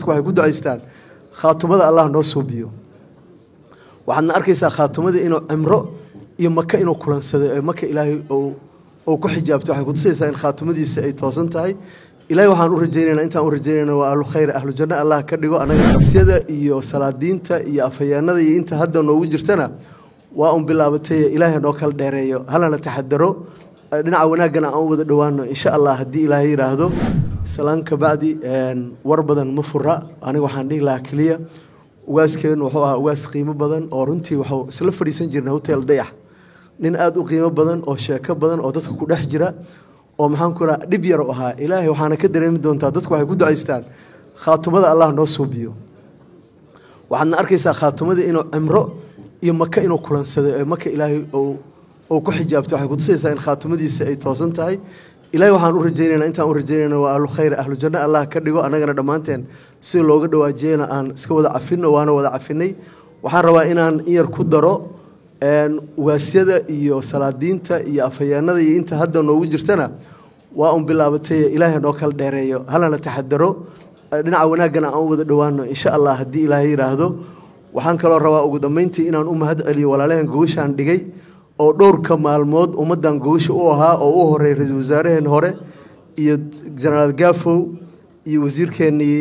dadku waxay ku ducaystaan khaatumada allah noo suubiyo waxaadna arkaysaa khaatumada inuu cimro iyo maka inuu kulansaday ee maka ilaahay ou ku xijaabto waxay kutusaysaa in khaatumadiisa ay toosan tahay ilahay waxaan u rajaynayna intaan u rajaynayna waa ahlu khayr ahlu allah ka dhigo anaga dugsiyada iyo salaadiinta iyo afhayaanada iyo inta hadda noogu jirtana waa un bilaabatay ilaahay noo kala dheereeyo halana taxadaro dhinaca wanaaggana aan u wada dhowaano insha allah haddii ilaahay yidhaahdo salaan bacdi war badan ma fura aniga waxaan dhihi lahaa keliya ugaaskeenu wuxuu ahaa ugaas qiimo badan oo runtii waxuu isla fadhiisan jirna hotel dayax ah. nin aada u qiimo badan oo sheeko badan oo dadka ku dhex jira oo maxaan ku dhib yar ahaa ilaahay waxaana ka dareemi doontaa dadku waxay ku ducaystaan khaatumada allah noo suubiyo waxaadna arkaysaa khaatumada inuu cimro iyo maka inuu kulansaday ee maka ilaahay uu ku xijaabtay waxay kutusaysaa in khaatumadiisa ay toosan tahay ilaahay waxaan u rajaynayna intaan u rajaynayna waa ahlu khayr ahlu janno allah ka dhigo annagana dhammaanteen si looga dhawaajiyeyna aan iska wada cafino waana wada cafinay waxaan rabaa inaan in yar ku daro waasyada iyo salaadiinta iyo afhayeennada iyo inta hadda noogu jirtana waa un bilaabatay ilaahay noo kala dheereeyo halana taxadaro dhinaca wanaaggana aan u wada dhowaano insha allah haddii ilaahay yidhaahdo waxaan kaloo rabaa ugu dambayntii inaan u mahad celiyo walaalehen gogashaan dhigay oo dhowrka maalmood ummaddan gogasha u ahaa oo u horeey ra-isul wasaareheen hore iyo jenaraal gafow iyo wasiirkeennii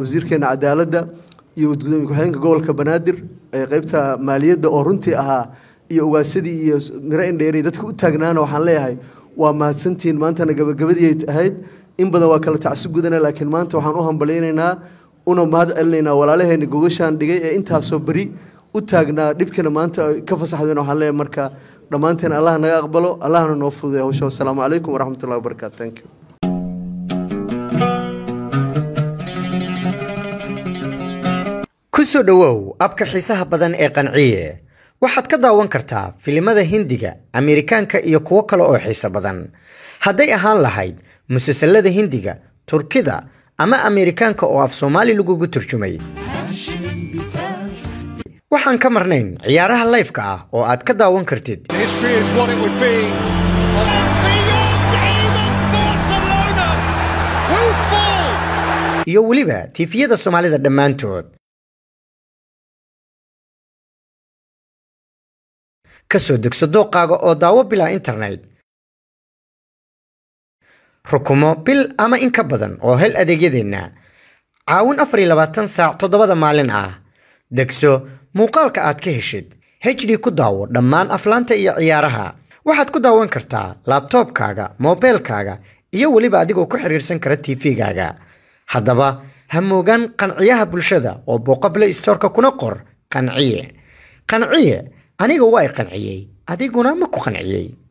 wasiirkeenna cadaaladda iyo gudoomiye ku-xigeenka gobolka banaadir ee qeybta maaliyadda oo runtii ahaa iyo ugaasadii iyo miro indheeri dadka u taagnaana waxaan leeyahay waa mahadsantiin maantana gabagabadiiay ahayd in badan waa kala tacsi gudana laakiin maanta waxaan u hambalyaynaynaa una mahad celinaynaa walaalaheenna gogashaan dhigay ee intaasoo beri u taagnaa dhibkana maanta ka fasaxdeen waxaan leeyahay marka dhammaanteen allah naga aqbalo allahna noo fududay hawsha wassalaamu calaykum waraxmatullahi wabarakatu thank you kusoo dhowow abka xiisaha badan ee qanciye waxaad ka daawan kartaa filimada hindiga ameerikaanka iyo kuwo kale oo xiiso badan hadday ahaan lahayd musalsalada hindiga turkida ama ameerikaanka oo af soomaali lagugu turjumay waxaan ka marnayn ciyaaraha layfka ah oo aad ka daawan kartid iyo weliba tiifiyada soomaalida dhammaantood ka soo degso dooqaaga oo daawo bilaa internet rukumo bil ama in ka badan oo hel adeegyadeenna caawin afar iyo labaatan saac toddobada maalin ah degso muuqaalka aad ka heshid hd ku daawo dhammaan aflaanta iyo ciyaaraha waxaad ku daawan kartaa laabtoobkaaga moobeelkaaga iyo weliba adigoo ku xidhiirsan kara tifigaaga haddaba ha moogaan qanciyaha bulshada oo booqable istoorka kuna qor qanciye qanciye aniga waa i qanciyey adiguna ma ku qanciyey